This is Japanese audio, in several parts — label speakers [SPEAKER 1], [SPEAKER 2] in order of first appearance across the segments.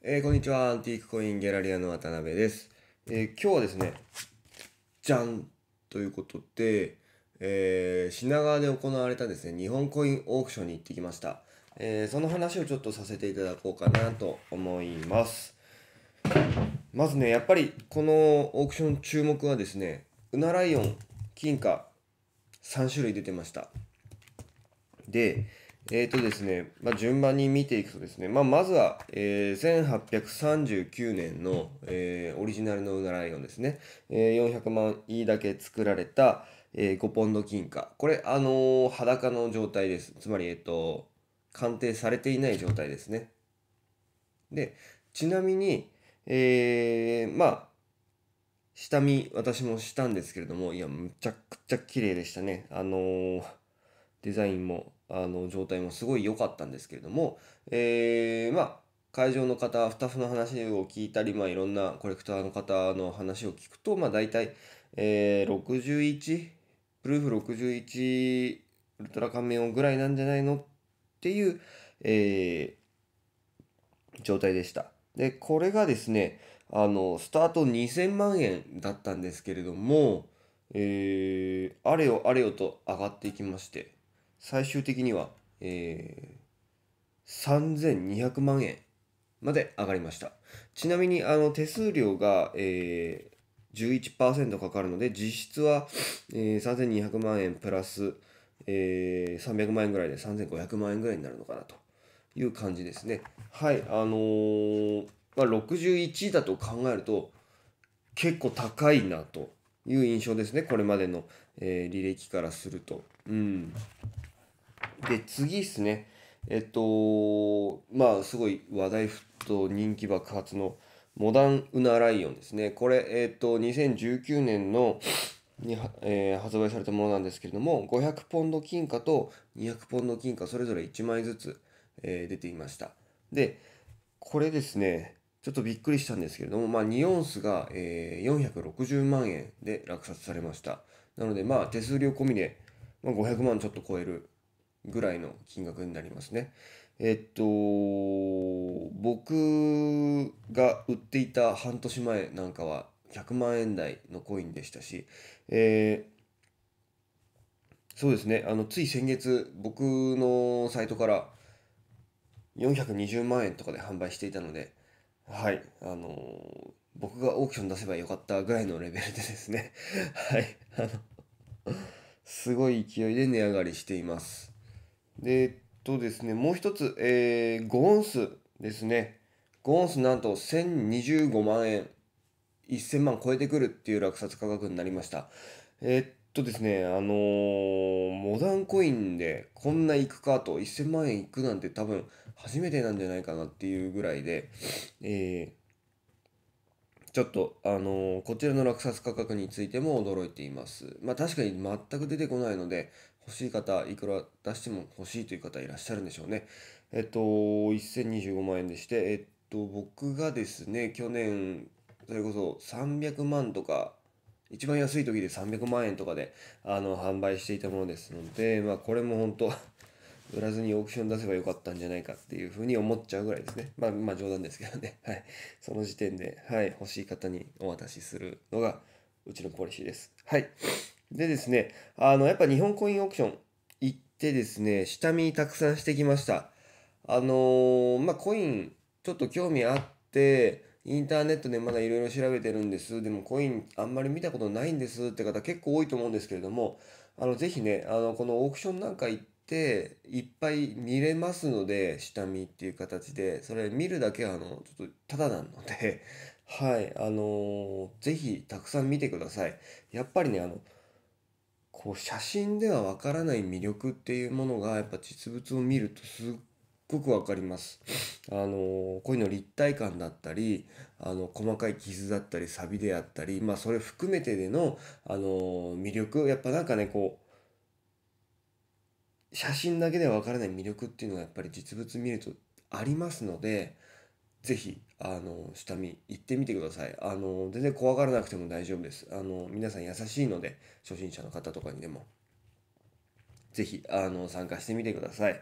[SPEAKER 1] えー、こんにちは。アンティークコインギャラリアの渡辺です。えー、今日はですね、じゃんということで、えー、品川で行われたですね、日本コインオークションに行ってきました。えその話をちょっとさせていただこうかなと思います。まずね、やっぱりこのオークション注目はですね、うなライオン、金貨、3種類出てました。で、えーとですねまあ、順番に見ていくとですね、まあ、まずは、えー、1839年の、えー、オリジナルのうなライオンですね、えー、400万いいだけ作られた、えー、5ポンド金貨これ、あのー、裸の状態ですつまり、えーと、鑑定されていない状態ですねでちなみに、えー、まあ下見私もしたんですけれどもいやむちゃくちゃ綺麗でしたねあのーデザインもあの状態もすごい良かったんですけれども、えー、まあ会場の方スタッフの話を聞いたり、まあ、いろんなコレクターの方の話を聞くと、まあ、大体、えー、61プルーフ61ウルトラ仮面をぐらいなんじゃないのっていう、えー、状態でした。でこれがですねあのスタート2000万円だったんですけれども、えー、あれよあれよと上がっていきまして最終的には、えー、3200万円まで上がりました。ちなみに、あの、手数料が、えー、11%かかるので、実質は、えー、3200万円プラス、えー、300万円ぐらいで3500万円ぐらいになるのかなという感じですね。はい、あのー、まあ、61だと考えると、結構高いなという印象ですね、これまでの、えー、履歴からすると。うんで、次ですね。えっと、まあ、すごい話題沸騰、人気爆発のモダンウナライオンですね。これ、えっと、2019年のに、えー、発売されたものなんですけれども、500ポンド金貨と200ポンド金貨、それぞれ1枚ずつ、えー、出ていました。で、これですね、ちょっとびっくりしたんですけれども、まあ、2オンスが、えー、460万円で落札されました。なので、まあ、手数料込みで、まあ、500万ちょっと超えるぐらいの金額になりますね。えっと、僕が売っていた半年前なんかは100万円台のコインでしたし、えー、そうですね、あの、つい先月、僕のサイトから420万円とかで販売していたので、はい、あのー、僕がオークション出せばよかったぐらいのレベルでですね、はい、あの、すごい勢いで値上がりしています。で、えっとですね、もう一つ、えー、5ーンスですね。5ーンスなんと1025万円、1000万超えてくるっていう落札価格になりました。えっとですね、あのー、モダンコインでこんないくかと、1000万円いくなんて多分初めてなんじゃないかなっていうぐらいで、えー、ちょっと、あのー、こちらの落札価格についても驚いています。まあ確かに全く出てこないので、欲しい方、いくら出しても欲しいという方いらっしゃるんでしょうね。えっと、1025万円でして、えっと、僕がですね、去年、それこそ300万とか、一番安い時で300万円とかで、あの、販売していたものですので、まあ、これも本当売らずにオークション出せばよかったんじゃないかっていうふうに思っちゃうぐらいですね。まあ、まあ、冗談ですけどね。はい。その時点で、はい、欲しい方にお渡しするのが、うちのポリシーです。はい。でですね、あの、やっぱ日本コインオークション行ってですね、下見たくさんしてきました。あのー、まあ、コイン、ちょっと興味あって、インターネットでまだいろいろ調べてるんです。でもコインあんまり見たことないんですって方結構多いと思うんですけれども、あの、ぜひね、あの、このオークションなんか行って、いっぱい見れますので、下見っていう形で、それ見るだけあの、ちょっとただなので はい、あのー、ぜひたくさん見てください。やっぱりね、あの、こう写真ではわからない魅力っていうものがやっぱ実物を見るとすっごくわかります。あのこういうの立体感だったりあの細かい傷だったりサビであったり、まあ、それ含めてでのあの魅力やっぱなんかねこう写真だけではわからない魅力っていうのがやっぱり実物見るとありますのでぜひあの下見行ってみてくださいあの全然怖がらなくても大丈夫ですあの皆さん優しいので初心者の方とかにでもぜひあの参加してみてください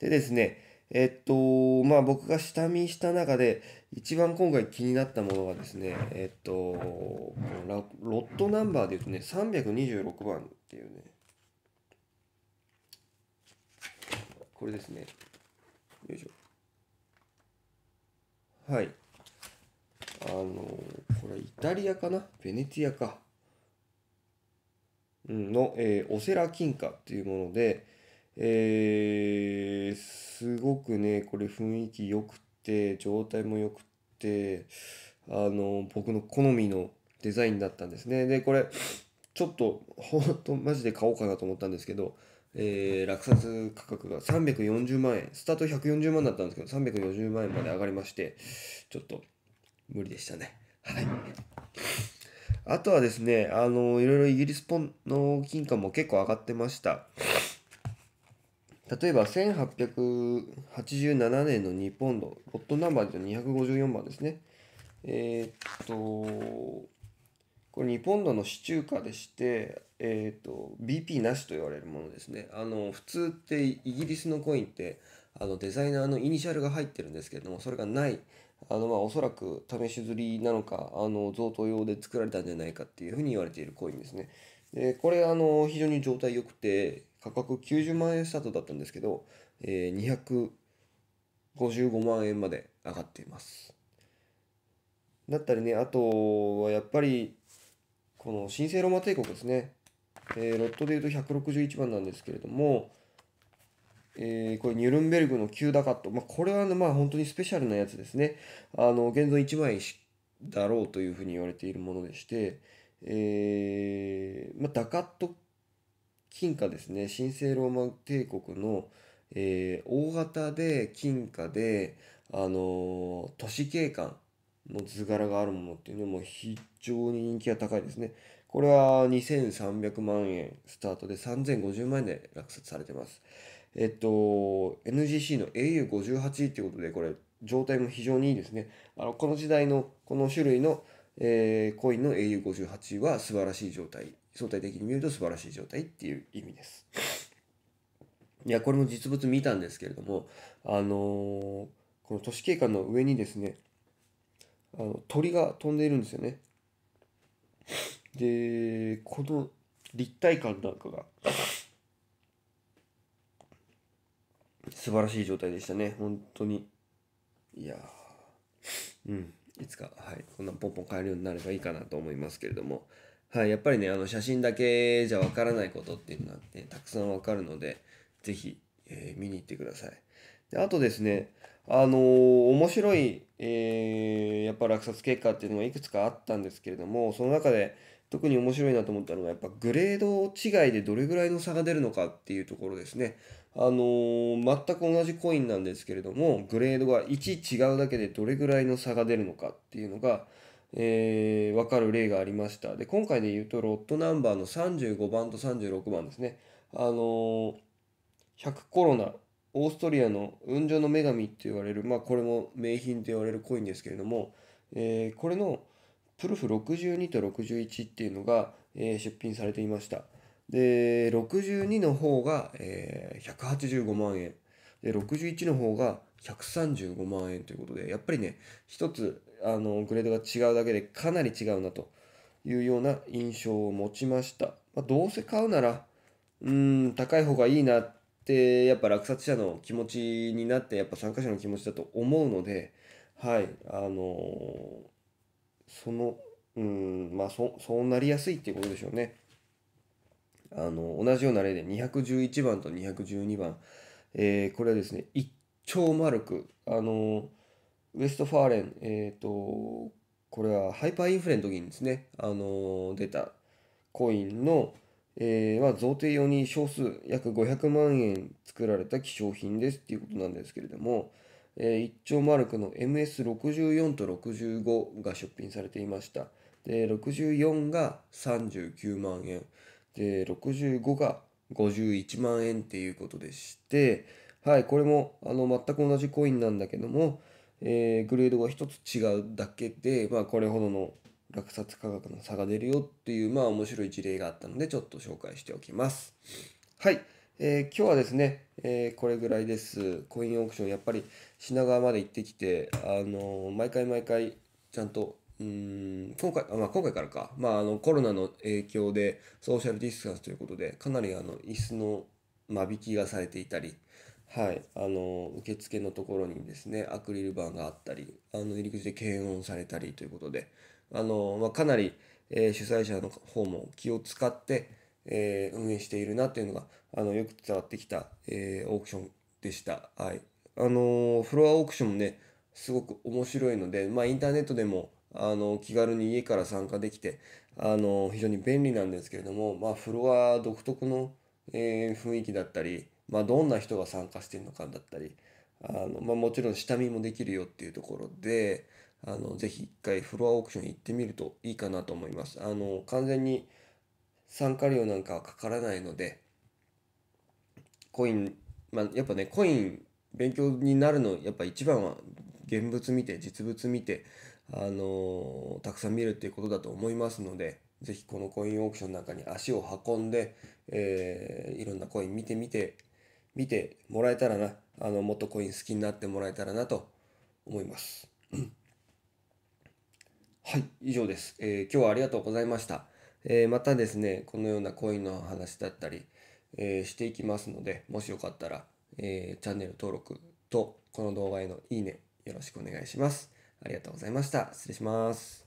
[SPEAKER 1] でですねえっとまあ僕が下見した中で一番今回気になったものはですねえっとこのロットナンバーで言うとね326番っていうねこれですねよいしょはいあのこれイタリアかなベネツィアかの、えー、オセラ金貨っていうもので、えー、すごくねこれ雰囲気良くて状態も良くてあの僕の好みのデザインだったんですねでこれちょっとほんとマジで買おうかなと思ったんですけどえー、落札価格が340万円スタート140万だったんですけど340万円まで上がりましてちょっと無理でしたねはいあとはですねあのいろいろイギリスポンの金貨も結構上がってました例えば1887年の日本ンポロットナンバーで254番ですねえー、っとこれ2ポンドの市中ュでして、えーと、BP なしと言われるものですねあの普通ってイギリスのコインってあのデザイナーのイニシャルが入ってるんですけれどもそれがないあのまあおそらく試し刷りなのかあの贈答用で作られたんじゃないかっていうふうに言われているコインですねでこれあの非常に状態良くて価格90万円スタートだったんですけど、えー、255万円まで上がっていますだったりねあとはやっぱりこの神聖ローマ帝国ですね、えー、ロットでいうと161番なんですけれども、えー、これニュルンベルグの旧ダカット、まあ、これは、ね、まあ、本当にスペシャルなやつですねあの現存1枚だろうというふうに言われているものでして、えーまあ、ダカット金貨ですね神聖ローマ帝国の、えー、大型で金貨で、あのー、都市景観もう図柄があるものっていうのも非常に人気が高いですね。これは2300万円スタートで3050万円で落札されてます。えっと、NGC の AU58 っていうことで、これ、状態も非常にいいですね。あのこの時代の、この種類の、えー、コインの AU58 は素晴らしい状態。相対的に見ると素晴らしい状態っていう意味です。いや、これも実物見たんですけれども、あのー、この都市景観の上にですね、あの鳥が飛んでいるんですよね。でこの立体感なんかが素晴らしい状態でしたね本当にいやうんいつかはいこんなポンポン買えるようになればいいかなと思いますけれどもはいやっぱりねあの写真だけじゃわからないことっていうのはねたくさんわかるので是非、えー、見に行ってくださいであとですねあのー、面白い、えー、やっぱ落札結果っていうのがいくつかあったんですけれどもその中で特に面白いなと思ったのがやっぱグレード違いでどれぐらいの差が出るのかっていうところですね。あのー、全く同じコインなんですけれどもグレードが1違うだけでどれぐらいの差が出るのかっていうのが、えー、分かる例がありました。で今回で言うとロットナンバーの35番と36番ですね。あの100コロナオーストリアの雲上の女神って言われる、まあ、これも名品と言われるコインですけれども、えー、これのプルフ62と61っていうのが、えー、出品されていましたで62の方が、えー、185万円で61の方が135万円ということでやっぱりね一つあのグレードが違うだけでかなり違うなというような印象を持ちました、まあ、どうせ買うならうん高い方がいいなってやっぱ落札者の気持ちになってやっぱ参加者の気持ちだと思うのではいあのそのうんまあそそうなりやすいっていうことでしょうね。あの同じような例で211番と212番、えー、これはですね一丁丸くあのウエストファーレン、えーとこれはハイパーインフレの時にですねあの出たコインの、えー、まあ、贈呈用に少数約500万円作られた希少品ですっていうことなんですけれども、えー、一丁ルクの MS64 と65が出品されていましたで64が39万円で65が51万円っていうことでしてはいこれもあの全く同じコインなんだけども、えー、グレードが1つ違うだけで、まあ、これほどの落札価格の差が出るよっていう、まあ面白い事例があったので、ちょっと紹介しておきます。はい。えー、今日はですね、えー、これぐらいです。コインオークション、やっぱり品川まで行ってきて、あのー、毎回毎回、ちゃんと、うん、今回、あまあ、今回からか、まあ、あの、コロナの影響で、ソーシャルディスタンスということで、かなり、あの、椅子の間引きがされていたり、はい、あの受付のところにですねアクリル板があったりあの入り口で検温されたりということであの、まあ、かなり、えー、主催者の方も気を使って、えー、運営しているなっていうのがあのよく伝わってきた、えー、オークションでした。はい、あのフロアオークションもねすごく面白いので、まあ、インターネットでもあの気軽に家から参加できてあの非常に便利なんですけれども、まあ、フロア独特の、え雰囲気だったり、まあ、どんな人が参加してるのかだったりあの、まあ、もちろん下見もできるよっていうところで。あのぜひ一回フロアオークション行ってみるといいかなと思いますあの完全に参加料なんかはかからないのでコインまあやっぱねコイン勉強になるのやっぱ一番は現物見て実物見てあのたくさん見るっていうことだと思いますので是非このコインオークションなんかに足を運んで、えー、いろんなコイン見てみて見てもらえたらなあのもっとコイン好きになってもらえたらなと思います。はい、以上です、えー、今日はありがとうございました。えー、またですね、このような恋の話だったり、えー、していきますので、もしよかったら、えチャンネル登録と、この動画へのいいね、よろしくお願いします。ありがとうございました。失礼します。